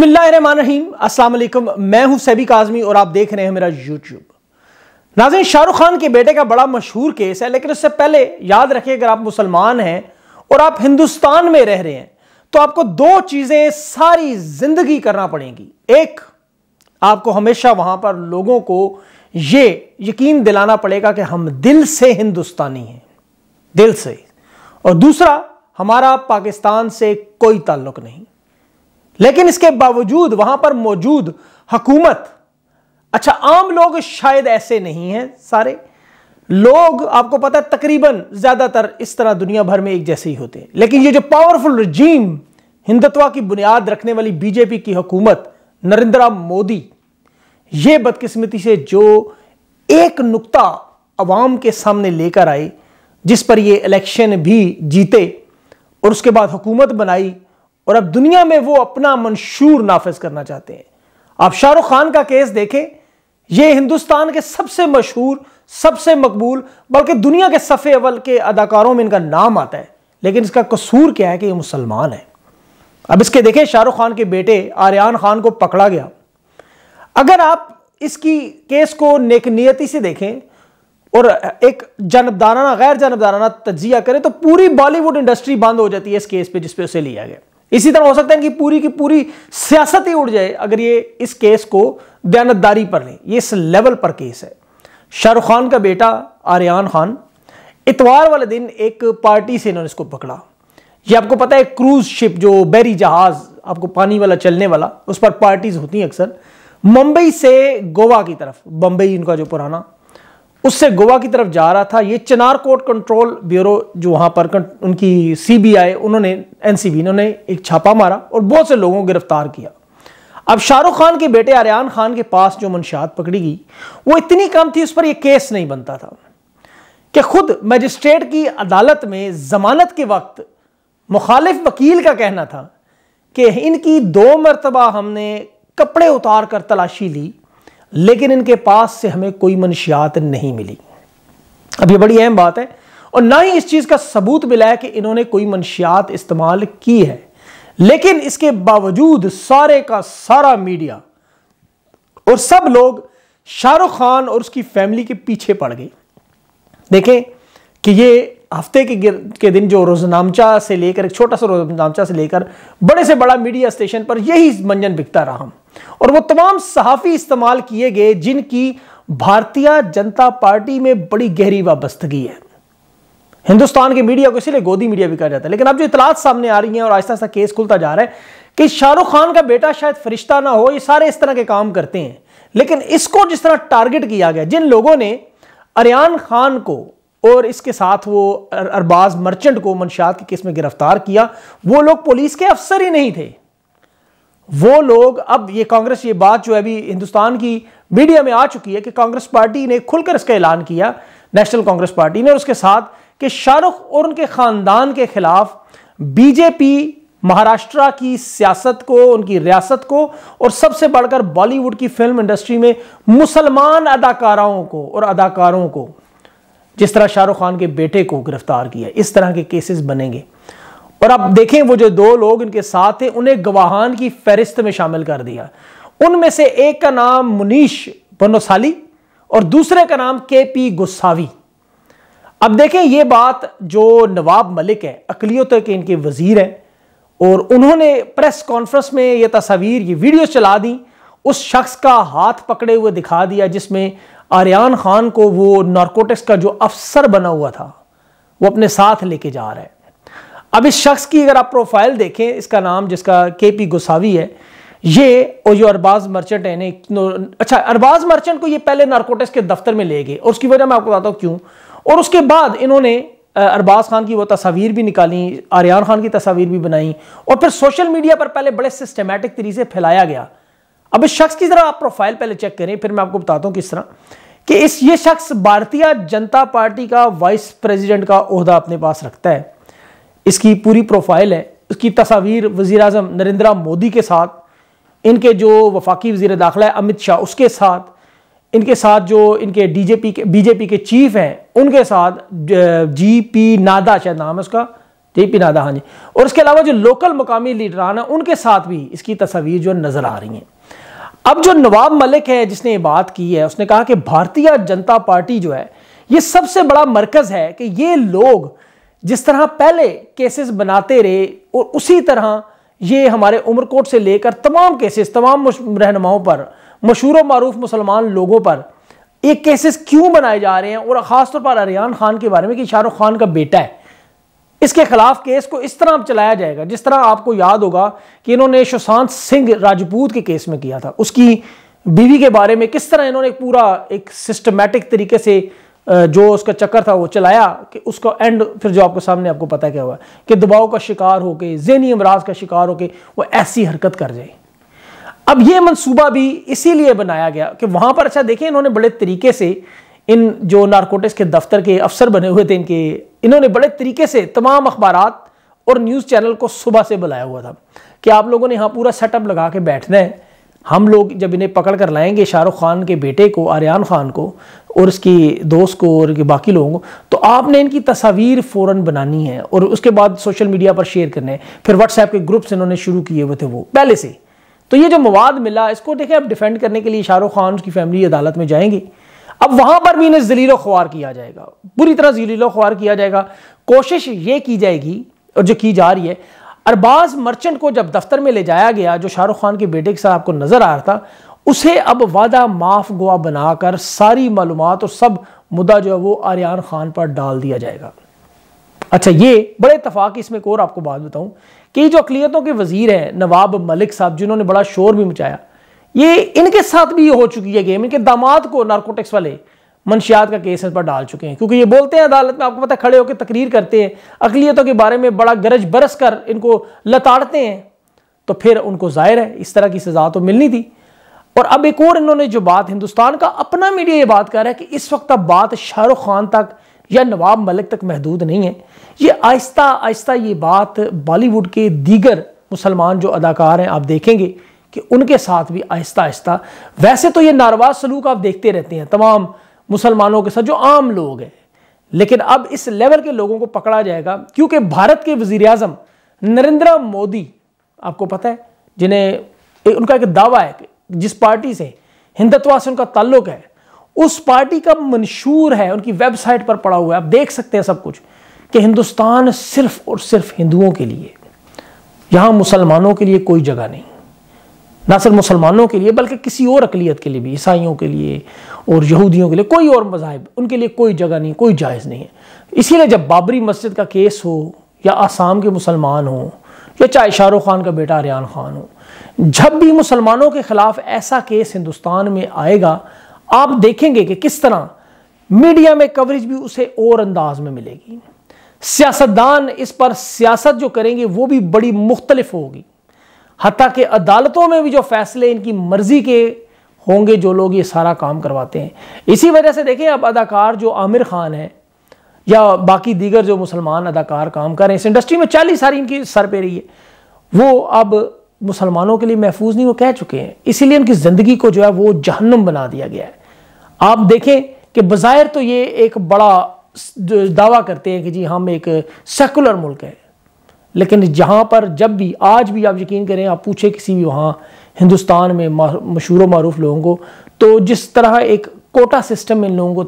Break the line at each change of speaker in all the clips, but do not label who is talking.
बिस्मिल्लाहिर्रहमानिर्रहीम अस्सलाम वालेकुम मैं हूं सैबी काजमी और आप देख रहे हैं मेरा यूट्यूब नाजिन शाहरुख खान के बेटे का बड़ा मशहूर केस है लेकिन उससे पहले याद रखिए अगर आप मुसलमान हैं और आप हिंदुस्तान में रह रहे हैं तो आपको दो चीज़ें सारी जिंदगी करना पड़ेंगी एक आपको हमेशा वहां पर लोगों को ये यकीन दिलाना पड़ेगा कि हम दिल से हिंदुस्तानी हैं दिल से और दूसरा हमारा पाकिस्तान से कोई ताल्लुक नहीं लेकिन इसके बावजूद वहां पर मौजूद हकूमत अच्छा आम लोग शायद ऐसे नहीं हैं सारे लोग आपको पता है तकरीबन ज्यादातर इस तरह दुनिया भर में एक जैसे ही होते हैं लेकिन ये जो पावरफुल रजीम हिंदुत्वा की बुनियाद रखने वाली बीजेपी की हुकूमत नरेंद्र मोदी ये बदकिस्मती से जो एक नुक्ता अवाम के सामने लेकर आई जिस पर ये इलेक्शन भी जीते और उसके बाद हुकूमत बनाई और अब दुनिया में वो अपना मंशूर नाफिज करना चाहते हैं आप शाहरुख खान का केस देखें यह हिंदुस्तान के सबसे मशहूर सबसे मकबूल बल्कि दुनिया के सफ़े अवल के अदाकारों में इनका नाम आता है लेकिन इसका कसूर क्या है कि ये मुसलमान है अब इसके देखें शाहरुख खान के बेटे आर्यन खान को पकड़ा गया अगर आप इसकी केस को नेकनीयती से देखें और एक जानबदाराना गैर जानबदाराना तजिया करें तो पूरी बॉलीवुड इंडस्ट्री बंद हो जाती है इस केस पे जिस पे उसे लिया गया इसी तरह हो सकता है कि पूरी की पूरी सियासत ही उड़ जाए अगर ये इस केस को दयानतदारी पर लें ये इस लेवल पर केस है शाहरुख खान का बेटा आर्यन खान इतवार वाले दिन एक पार्टी से इन्होंने इसको पकड़ा ये आपको पता है क्रूज शिप जो बैरी जहाज आपको पानी वाला चलने वाला उस पर पार्टीज होती हैं अक्सर मुंबई से गोवा की तरफ बम्बई इनका जो पुराना उससे गोवा की तरफ जा रहा था ये चनार कोर्ट कंट्रोल ब्यूरो जो वहां पर उनकी सीबीआई उन्होंने एनसीबी ने एक छापा मारा और बहुत से लोगों को गिरफ्तार किया अब शाहरुख खान के बेटे आर्यन खान के पास जो मंशात पकड़ी गई वो इतनी कम थी उस पर यह केस नहीं बनता था कि खुद मजिस्ट्रेट की अदालत में जमानत के वक्त मुखालिफ वकील का कहना था कि इनकी दो मरतबा हमने कपड़े उतार कर तलाशी ली लेकिन इनके पास से हमें कोई मनशियात नहीं मिली अब ये बड़ी अहम बात है और ना ही इस चीज़ का सबूत मिला है कि इन्होंने कोई मनशियात इस्तेमाल की है लेकिन इसके बावजूद सारे का सारा मीडिया और सब लोग शाहरुख खान और उसकी फैमिली के पीछे पड़ गए देखें कि ये हफ्ते के के दिन जो रोजनामचा से लेकर एक छोटा सा रोजनामचा से लेकर बड़े से बड़ा मीडिया स्टेशन पर यही मंजन बिकता रहा हम और वो तमाम सहाफ़ी इस्तेमाल किए गए जिनकी भारतीय जनता पार्टी में बड़ी गहरी वाबस्तगी है हिंदुस्तान के मीडिया को इसीलिए गोदी मीडिया भी कहा जाता है लेकिन अब जो इतलात सामने आ रही है और आहिस्ता आहिस्ता केस खुलता जा रहा है कि शाहरुख खान का बेटा शायद फरिश्ता ना हो ये सारे इस तरह के काम करते हैं लेकिन इसको जिस तरह टारगेट किया गया जिन लोगों ने अरियान खान को और इसके साथ वो अरबाज मर्चेंट को मंशात के केस में गिरफ्तार किया वो लोग पुलिस के अफसर ही नहीं थे वो लोग अब ये कांग्रेस ये बात जो अभी हिंदुस्तान की मीडिया में आ चुकी है कि कांग्रेस पार्टी ने खुलकर इसका ऐलान किया नेशनल कांग्रेस पार्टी ने और उसके साथ कि शाहरुख और उनके खानदान के खिलाफ बीजेपी महाराष्ट्र की सियासत को उनकी रियासत को और सबसे बढ़कर बॉलीवुड की फिल्म इंडस्ट्री में मुसलमान अदाकाराओं को और अदाकारों को जिस तरह शाहरुख खान के बेटे को गिरफ्तार किया इस तरह के केसेस बनेंगे और अब देखें वो जो दो लोग इनके साथ थे उन्हें गवाहान की फहरिस्त में शामिल कर दिया उनमें से एक का नाम मुनीश बनोसाली और दूसरे का नाम के पी गुस्सावी अब देखें ये बात जो नवाब मलिक है अकलियत के इनके वजीर हैं और उन्होंने प्रेस कॉन्फ्रेंस में ये तस्वीर ये वीडियो चला दी उस शख्स का हाथ पकड़े हुए दिखा दिया जिसमें आर्यन खान को वो नारकोटिक्स का जो अफसर बना हुआ था वो अपने साथ लेके जा रहा है अब इस शख्स की अगर आप प्रोफाइल देखें इसका नाम जिसका के पी गोसावी है ये और जो अरबाज मर्चेंट है अच्छा अरबाज मर्चेंट को ये पहले नार्कोटिक्स के दफ्तर में ले गए और उसकी वजह मैं आपको बताता हूँ क्यों और उसके बाद इन्होंने अरबाज खान की वो तस्वीर भी निकाली आर्यन खान की तस्वीर भी बनाई और फिर सोशल मीडिया पर पहले बड़े सिस्टमेटिक तरीके से फैलाया गया अब इस शख्स की जरा आप प्रोफाइल पहले चेक करें फिर मैं आपको बताता हूँ किस तरह कि इस ये शख्स भारतीय जनता पार्टी का वाइस प्रेसिडेंट का अहदा अपने पास रखता है इसकी पूरी प्रोफाइल है उसकी तस्वीर वज़ी अजम नरेंद्र मोदी के साथ इनके जो वफाकी वज़ी दाखिला है अमित शाह उसके साथ इनके साथ जो इनके डी जे पी के बीजेपी के चीफ हैं उनके साथ जी पी नादा शायद नाम है उसका जी पी नादा हाँ जी और इसके अलावा जो लोकल मकामी लीडरान हैं उनके साथ भी इसकी तस्वीर जो नज़र आ रही हैं अब जो नवाब मलिक है जिसने ये बात की है उसने कहा कि भारतीय जनता पार्टी जो है ये सबसे बड़ा मरकज़ है कि ये लोग जिस तरह पहले केसेस बनाते रहे और उसी तरह ये हमारे उमरकोट से लेकर तमाम केसेस तमाम रहनुमाओं पर मशहूर मरूफ मुसलमान लोगों पर ये केसेस क्यों बनाए जा रहे हैं और ख़ासतौर पर अरियान खान के बारे में कि शाहरुख खान का बेटा है इसके खिलाफ केस को इस तरह चलाया जाएगा जिस तरह आपको याद होगा कि इन्होंने सुशांत सिंह राजपूत के केस में किया था उसकी बीवी के बारे में किस तरह इन्होंने पूरा एक सिस्टमेटिक तरीके से जो उसका चक्कर था वो चलाया कि उसका एंड फिर जो आपको सामने आपको पता क्या हुआ कि दबाव का शिकार होकर जहनी अमराज का शिकार होके वो ऐसी हरकत कर जाए अब ये मंसूबा भी इसीलिए बनाया गया कि वहाँ पर अच्छा देखें इन्होंने बड़े तरीके से इन जो नारकोटिक्स के दफ्तर के अफसर बने हुए थे इनके इन्होंने बड़े तरीके से तमाम अखबार और न्यूज़ चैनल को सुबह से बुलाया हुआ था कि आप लोगों ने यहाँ पूरा सेटअप लगा के बैठना है हम लोग जब इन्हें पकड़ कर लाएंगे शाहरुख खान के बेटे को आर्यान खान को और उसकी दोस्त को और बाकी लोगों को तो आपने इनकी तस्वीर फौरन बनानी है और उसके बाद सोशल मीडिया पर शेयर करने हैं फिर व्हाट्सएप के ग्रुप्स इन्होंने शुरू किए हुए थे वो पहले से तो ये जो मवाद मिला इसको देखें अब डिफेंड करने के लिए शाहरुख खान उसकी फैमिली अदालत में जाएंगी अब वहां पर भी इन्हें जलीलो ख्वार किया जाएगा बुरी तरह जलीलो ख्वार किया जाएगा कोशिश ये की जाएगी और जो की जा रही है अरबाज मर्चेंट को जब दफ्तर में ले जाया गया जो शाहरुख खान के बेटे के साथ आपको नजर आ रहा था उसे अब वादा माफ गुआ बनाकर सारी मालूम और सब मुद्दा जो है वो आर्यन खान पर डाल दिया जाएगा अच्छा ये बड़े इतफाक इसमें एक और आपको बात बताऊं कि जो अकलीतों के वजीर हैं नवाब मलिक साहब जिन्होंने बड़ा शोर भी मचाया ये इनके साथ भी ये हो चुकी है गेम इनके दामाद को नार्कोटिक्स वाले मंशियात का केस इस पर डाल चुके हैं क्योंकि ये बोलते हैं अदालत में आपको पता खड़े होकर तकरीर करते हैं अकलीतों के बारे में बड़ा गरज बरस कर इनको लताड़ते हैं तो फिर उनको जाहिर है इस तरह की सजा तो मिलनी थी और अब एक और इन्होंने जो बात हिंदुस्तान का अपना मीडिया ये बात कर रहा है कि इस वक्त अब बात शाहरुख खान तक या नवाब मलिक तक महदूद नहीं है ये आहिस्ता आहिस्ता ये बात बॉलीवुड के दीगर मुसलमान जो अदाकार हैं आप देखेंगे कि उनके साथ भी आहिस्ता आहिस्ता वैसे तो ये नारवा सलूक आप देखते रहते हैं तमाम मुसलमानों के साथ जो आम लोग हैं लेकिन अब इस लेवल के लोगों को पकड़ा जाएगा क्योंकि भारत के वजीर नरेंद्र मोदी आपको पता है जिन्हें उनका एक दावा है कि जिस पार्टी से हिंदुत्वा से उनका ताल्लुक है उस पार्टी का मंशूर है उनकी वेबसाइट पर पड़ा हुआ है आप देख सकते हैं सब कुछ कि हिंदुस्तान सिर्फ और सिर्फ हिंदुओं के लिए यहां मुसलमानों के लिए कोई जगह नहीं ना सिर्फ मुसलमानों के लिए बल्कि किसी और अकलीत के लिए भी ईसाइयों के लिए और यहूदियों के लिए कोई और मजाहब उनके लिए कोई जगह नहीं कोई जायज़ नहीं है इसीलिए जब बाबरी मस्जिद का केस हो या आसाम के मुसलमान हो या चाहे शाहरुख खान का बेटा रियान खान हो जब भी मुसलमानों के खिलाफ ऐसा केस हिंदुस्तान में आएगा आप देखेंगे कि किस तरह मीडिया में कवरेज भी उसे और अंदाज में मिलेगी सियासतदान इस पर सियासत जो करेंगे वो भी बड़ी मुख्तलिफ होगी हती कि अदालतों में भी जो फैसले इनकी मर्जी के होंगे जो लोग ये सारा काम करवाते हैं इसी वजह से देखें अब अदाकार जो आमिर खान है या बाकी दीगर जो मुसलमान अदाकार काम कर रहे हैं इस इंडस्ट्री में चालीस सारी इनकी सर पे रही है वो अब मुसलमानों के लिए महफूज नहीं वो कह चुके हैं इसीलिए उनकी ज़िंदगी को जो है वो जहन्नम बना दिया गया है आप देखें कि बज़ाहिर तो ये एक बड़ा दावा करते हैं कि जी हम एक सेकुलर मुल्क है लेकिन जहाँ पर जब भी आज भी आप यकीन करें आप पूछे किसी भी वहाँ हिंदुस्तान में मशहूर मरूफ लोगों को तो जिस तरह एक कोटा सिस्टम में इन लोगों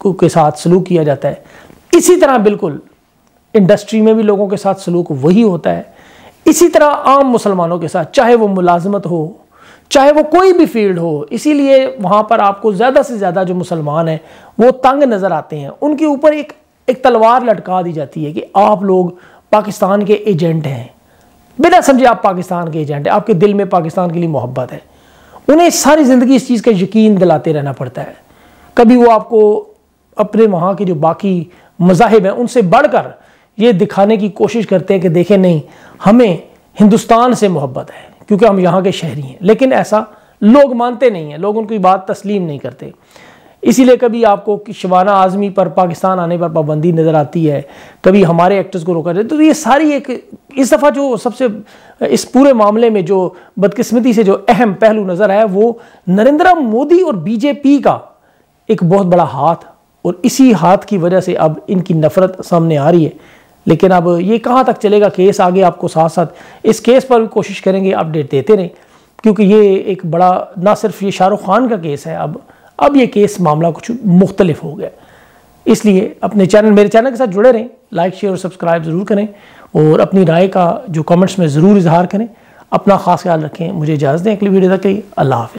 को के साथ सलूक किया जाता है इसी तरह बिल्कुल इंडस्ट्री में भी लोगों के साथ सलूक वही होता है इसी तरह आम मुसलमानों के साथ चाहे वो मुलाजमत हो चाहे वो कोई भी फील्ड हो इसीलिए वहाँ पर आपको ज़्यादा से ज़्यादा जो मुसलमान हैं वो तंग नज़र आते हैं उनके ऊपर एक एक तलवार लटका दी जाती है कि आप लोग पाकिस्तान के एजेंट हैं बिना समझे आप पाकिस्तान के एजेंट हैं आपके दिल में पाकिस्तान के लिए मोहब्बत है उन्हें सारी ज़िंदगी इस चीज़ का यकीन दिलाते रहना पड़ता है कभी वो आपको अपने वहाँ के जो बाकी मजाहब हैं उनसे बढ़कर ये दिखाने की कोशिश करते हैं कि देखें नहीं हमें हिंदुस्तान से मोहब्बत है क्योंकि हम यहाँ के शहरी हैं लेकिन ऐसा लोग मानते नहीं हैं लोग उनकी बात तस्लीम नहीं करते इसीलिए कभी आपको शबाना आज़मी पर पाकिस्तान आने पर पाबंदी नज़र आती है कभी हमारे एक्टर्स को रोका जाए तो ये सारी एक इस दफ़ा जो सबसे इस पूरे मामले में जो बदकिस्मती से जो अहम पहलू नज़र आया वो नरेंद्र मोदी और बीजेपी का एक बहुत बड़ा हाथ और इसी हाथ की वजह से अब इनकी नफ़रत सामने आ रही है लेकिन अब ये कहाँ तक चलेगा केस आगे आपको साथ साथ इस केस पर भी कोशिश करेंगे अपडेट देते रहें क्योंकि ये एक बड़ा ना सिर्फ ये शाहरुख खान का केस है अब अब ये केस मामला कुछ मुख्तलिफ हो गया इसलिए अपने चैनल मेरे चैनल के साथ जुड़े रहें लाइक शेयर और सब्सक्राइब ज़रूर करें और अपनी राय का जो कमेंट्स में ज़रूर इजहार करें अपना खास ख्याल रखें मुझे इजाज़त दें अगली वीडियो तक के लिए अल्लाह हाफ़